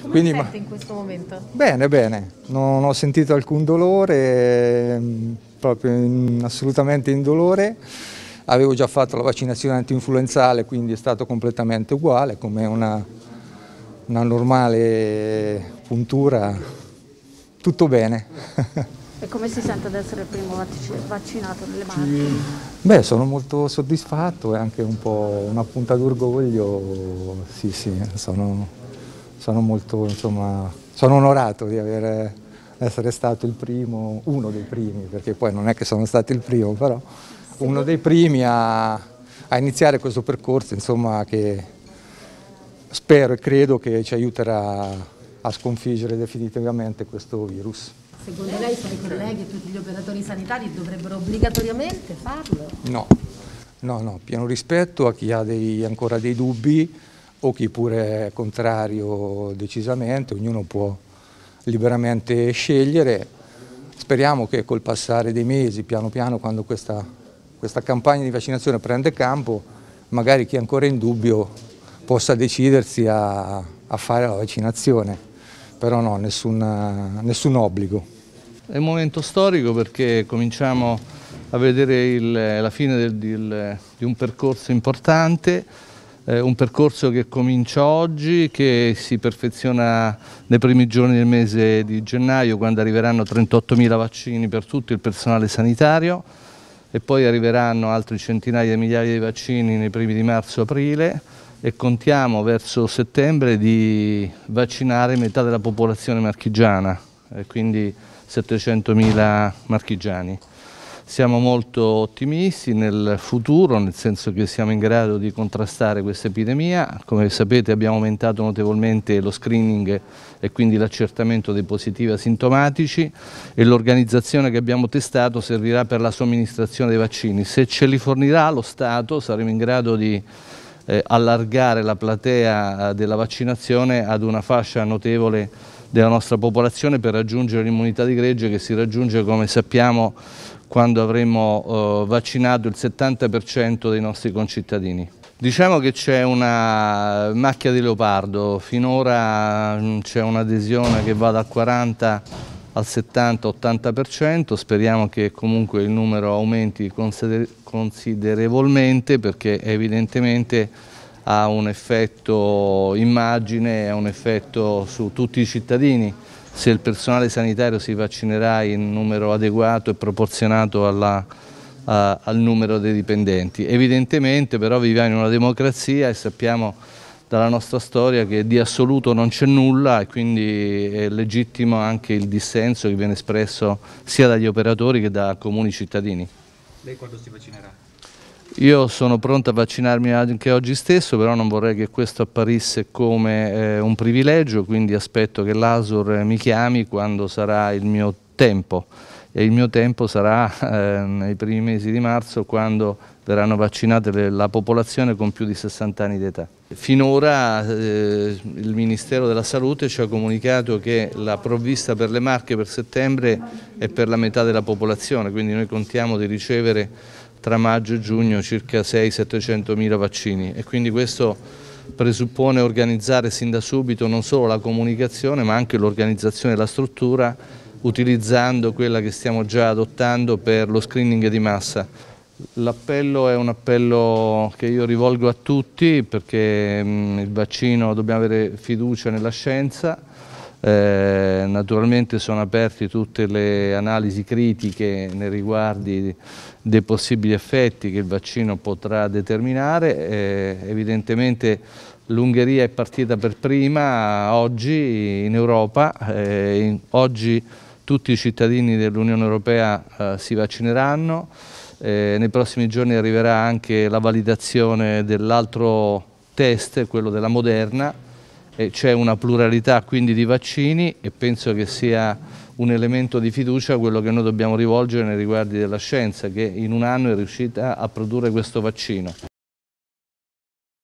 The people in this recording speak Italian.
Come Quindi, ma... in questo momento? Bene, bene, non ho sentito alcun dolore, mm, proprio in, assolutamente indolore. Avevo già fatto la vaccinazione antinfluenzale, quindi è stato completamente uguale, come una, una normale puntura. Tutto bene. E come si sente ad essere il primo vaccinato nelle mani? Beh, sono molto soddisfatto e anche un po' una punta d'orgoglio, sì sì, sono sono molto, insomma, sono onorato di aver, essere stato il primo, uno dei primi, perché poi non è che sono stato il primo, però uno dei primi a, a iniziare questo percorso, insomma, che spero e credo che ci aiuterà a sconfiggere definitivamente questo virus. Secondo lei i suoi colleghi e tutti gli operatori sanitari dovrebbero obbligatoriamente farlo? No, no, no, pieno rispetto a chi ha dei, ancora dei dubbi, o chi pure è contrario decisamente, ognuno può liberamente scegliere. Speriamo che col passare dei mesi, piano piano, quando questa, questa campagna di vaccinazione prende campo, magari chi è ancora in dubbio possa decidersi a, a fare la vaccinazione, però no, nessun, nessun obbligo. È un momento storico perché cominciamo a vedere il, la fine del, del, di un percorso importante eh, un percorso che comincia oggi, che si perfeziona nei primi giorni del mese di gennaio quando arriveranno 38.000 vaccini per tutto il personale sanitario e poi arriveranno altri centinaia di migliaia di vaccini nei primi di marzo-aprile e contiamo verso settembre di vaccinare metà della popolazione marchigiana, eh, quindi 700.000 marchigiani. Siamo molto ottimisti nel futuro, nel senso che siamo in grado di contrastare questa epidemia. Come sapete abbiamo aumentato notevolmente lo screening e quindi l'accertamento dei positivi asintomatici e l'organizzazione che abbiamo testato servirà per la somministrazione dei vaccini. Se ce li fornirà lo Stato saremo in grado di eh, allargare la platea eh, della vaccinazione ad una fascia notevole della nostra popolazione per raggiungere l'immunità di gregge che si raggiunge come sappiamo quando avremo eh, vaccinato il 70% dei nostri concittadini. Diciamo che c'è una macchia di leopardo, finora mm, c'è un'adesione che va dal 40 al 70-80%, speriamo che comunque il numero aumenti consider considerevolmente perché evidentemente ha un effetto immagine, ha un effetto su tutti i cittadini. Se il personale sanitario si vaccinerà in numero adeguato e proporzionato alla, al numero dei dipendenti. Evidentemente però viviamo in una democrazia e sappiamo dalla nostra storia che di assoluto non c'è nulla e quindi è legittimo anche il dissenso che viene espresso sia dagli operatori che da comuni cittadini. Lei quando si vaccinerà? Io sono pronto a vaccinarmi anche oggi stesso, però non vorrei che questo apparisse come eh, un privilegio, quindi aspetto che l'ASUR mi chiami quando sarà il mio tempo. E il mio tempo sarà eh, nei primi mesi di marzo quando verranno vaccinate le, la popolazione con più di 60 anni di età. Finora eh, il Ministero della Salute ci ha comunicato che la provvista per le marche per settembre è per la metà della popolazione, quindi noi contiamo di ricevere tra maggio e giugno circa 6-700 mila vaccini e quindi questo presuppone organizzare sin da subito non solo la comunicazione ma anche l'organizzazione della struttura utilizzando quella che stiamo già adottando per lo screening di massa. L'appello è un appello che io rivolgo a tutti perché mm, il vaccino dobbiamo avere fiducia nella scienza eh, naturalmente sono aperte tutte le analisi critiche nei riguardi dei possibili effetti che il vaccino potrà determinare. Eh, evidentemente l'Ungheria è partita per prima oggi in Europa, eh, in, oggi tutti i cittadini dell'Unione Europea eh, si vaccineranno, eh, nei prossimi giorni arriverà anche la validazione dell'altro test, quello della Moderna, c'è una pluralità quindi di vaccini e penso che sia un elemento di fiducia quello che noi dobbiamo rivolgere nei riguardi della scienza che in un anno è riuscita a produrre questo vaccino.